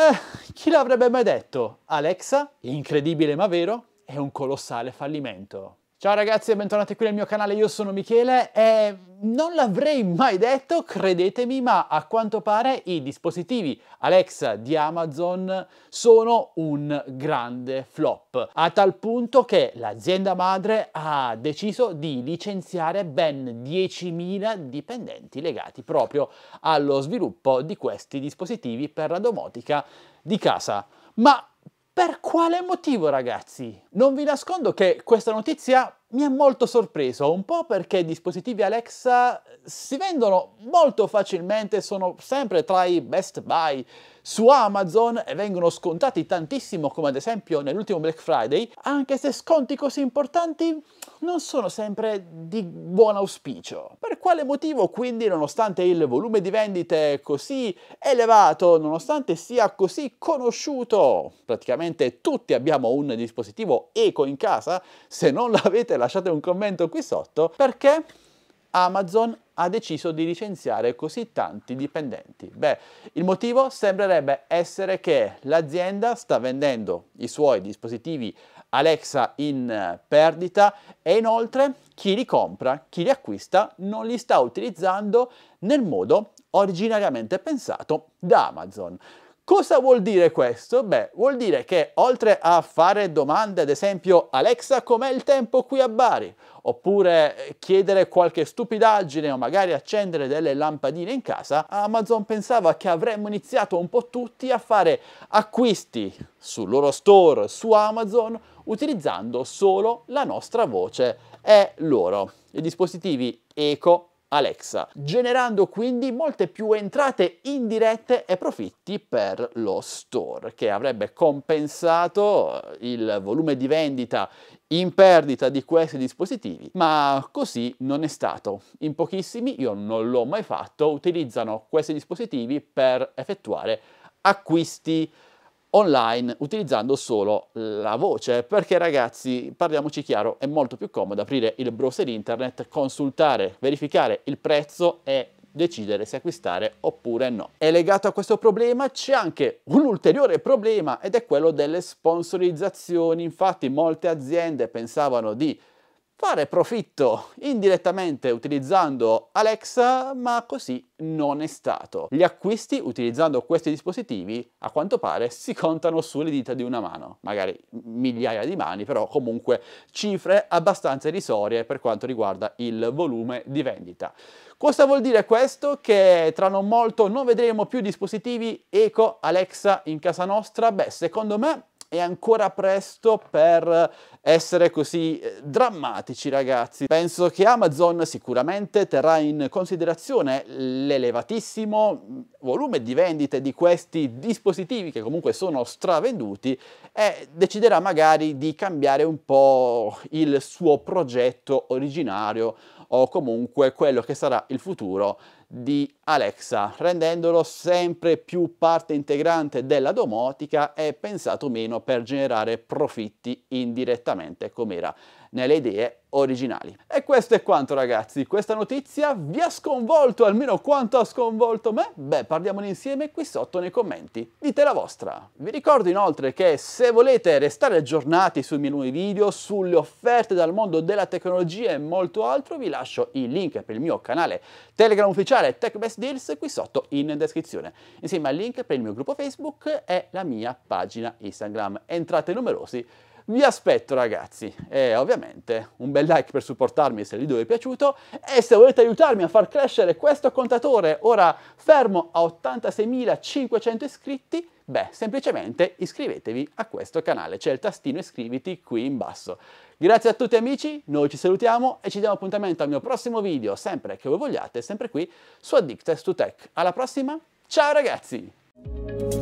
Eh, chi l'avrebbe mai detto? Alexa, incredibile ma vero, è un colossale fallimento. Ciao ragazzi e bentornati qui nel mio canale, io sono Michele e non l'avrei mai detto, credetemi, ma a quanto pare i dispositivi Alexa di Amazon sono un grande flop, a tal punto che l'azienda madre ha deciso di licenziare ben 10.000 dipendenti legati proprio allo sviluppo di questi dispositivi per la domotica di casa. Ma per quale motivo ragazzi? Non vi nascondo che questa notizia mi ha molto sorpreso, un po' perché i dispositivi Alexa si vendono molto facilmente, sono sempre tra i best buy su Amazon e vengono scontati tantissimo, come ad esempio nell'ultimo Black Friday, anche se sconti così importanti non sono sempre di buon auspicio quale motivo quindi, nonostante il volume di vendite così elevato, nonostante sia così conosciuto, praticamente tutti abbiamo un dispositivo eco in casa, se non l'avete lasciate un commento qui sotto, perché Amazon ha deciso di licenziare così tanti dipendenti? Beh, il motivo sembrerebbe essere che l'azienda sta vendendo i suoi dispositivi Alexa in eh, perdita e inoltre chi li compra, chi li acquista non li sta utilizzando nel modo originariamente pensato da Amazon. Cosa vuol dire questo? Beh, vuol dire che oltre a fare domande, ad esempio Alexa com'è il tempo qui a Bari? Oppure eh, chiedere qualche stupidaggine o magari accendere delle lampadine in casa, Amazon pensava che avremmo iniziato un po' tutti a fare acquisti sul loro store, su Amazon, utilizzando solo la nostra voce e loro. I dispositivi Eco Alexa, generando quindi molte più entrate indirette e profitti per lo store, che avrebbe compensato eh, il volume di vendita in perdita di questi dispositivi, ma così non è stato. In pochissimi, io non l'ho mai fatto, utilizzano questi dispositivi per effettuare acquisti online utilizzando solo la voce perché ragazzi parliamoci chiaro è molto più comodo aprire il browser internet consultare verificare il prezzo e decidere se acquistare oppure no. E legato a questo problema c'è anche un ulteriore problema ed è quello delle sponsorizzazioni. Infatti molte aziende pensavano di fare profitto indirettamente utilizzando Alexa, ma così non è stato. Gli acquisti utilizzando questi dispositivi a quanto pare si contano sulle dita di una mano, magari migliaia di mani, però comunque cifre abbastanza irrisorie per quanto riguarda il volume di vendita. Cosa vuol dire questo? Che tra non molto non vedremo più dispositivi Eco Alexa in casa nostra? Beh, secondo me è ancora presto per essere così eh, drammatici ragazzi. Penso che Amazon sicuramente terrà in considerazione l'elevatissimo volume di vendite di questi dispositivi che comunque sono stravenduti e deciderà magari di cambiare un po' il suo progetto originario o comunque quello che sarà il futuro di Alexa, rendendolo sempre più parte integrante della domotica e pensato meno per generare profitti indirettamente come era nelle idee originali. E questo è quanto ragazzi, questa notizia vi ha sconvolto, almeno quanto ha sconvolto me? Beh, parliamone insieme qui sotto nei commenti, dite la vostra. Vi ricordo inoltre che se volete restare aggiornati sui miei nuovi video, sulle offerte dal mondo della tecnologia e molto altro, vi lascio il link per il mio canale Telegram ufficiale TechBest Deals qui sotto in descrizione, insieme al link per il mio gruppo Facebook e la mia pagina Instagram. Entrate numerosi vi aspetto ragazzi e ovviamente un bel like per supportarmi se il video vi è piaciuto e se volete aiutarmi a far crescere questo contatore ora fermo a 86.500 iscritti, beh semplicemente iscrivetevi a questo canale, c'è il tastino iscriviti qui in basso. Grazie a tutti amici, noi ci salutiamo e ci diamo appuntamento al mio prossimo video, sempre che voi vogliate, sempre qui su Addicted to Tech. Alla prossima, ciao ragazzi!